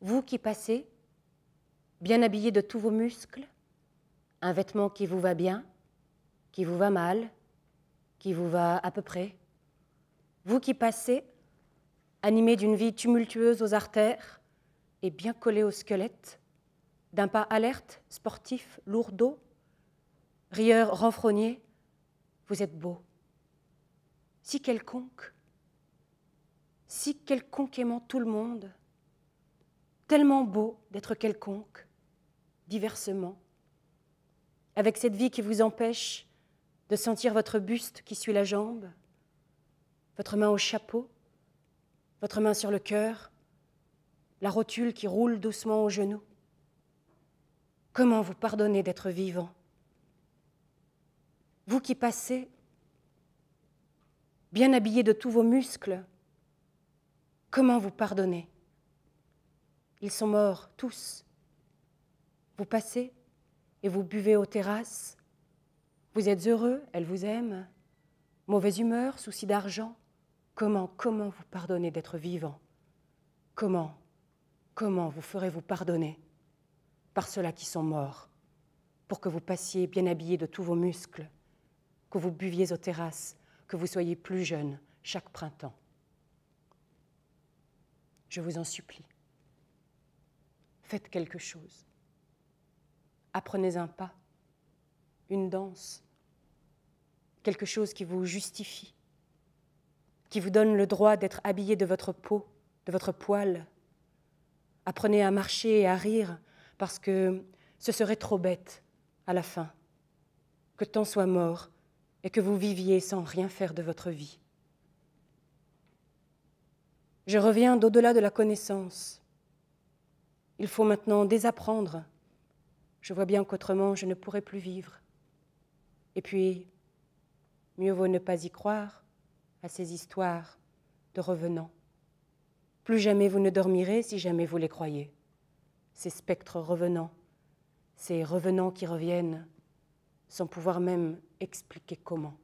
Vous qui passez, bien habillé de tous vos muscles, un vêtement qui vous va bien, qui vous va mal, qui vous va à peu près. Vous qui passez, animé d'une vie tumultueuse aux artères et bien collé au squelette, d'un pas alerte, sportif, lourdeau, rieur renfrogné, vous êtes beau. Si quelconque, si aimant tout le monde, tellement beau d'être quelconque, diversement, avec cette vie qui vous empêche de sentir votre buste qui suit la jambe, votre main au chapeau, votre main sur le cœur, la rotule qui roule doucement au genou. Comment vous pardonner d'être vivant Vous qui passez, bien habillé de tous vos muscles, comment vous pardonner ils sont morts, tous. Vous passez et vous buvez aux terrasses. Vous êtes heureux, elle vous aime. Mauvaise humeur, souci d'argent. Comment, comment vous pardonnez d'être vivant Comment, comment vous ferez-vous pardonner par ceux-là qui sont morts, pour que vous passiez bien habillé de tous vos muscles, que vous buviez aux terrasses, que vous soyez plus jeune chaque printemps Je vous en supplie. Faites quelque chose. Apprenez un pas, une danse, quelque chose qui vous justifie, qui vous donne le droit d'être habillé de votre peau, de votre poil. Apprenez à marcher et à rire, parce que ce serait trop bête à la fin, que tant soit mort et que vous viviez sans rien faire de votre vie. Je reviens d'au-delà de la connaissance, il faut maintenant désapprendre. Je vois bien qu'autrement je ne pourrais plus vivre. Et puis, mieux vaut ne pas y croire à ces histoires de revenants. Plus jamais vous ne dormirez si jamais vous les croyez. Ces spectres revenants, ces revenants qui reviennent sans pouvoir même expliquer comment.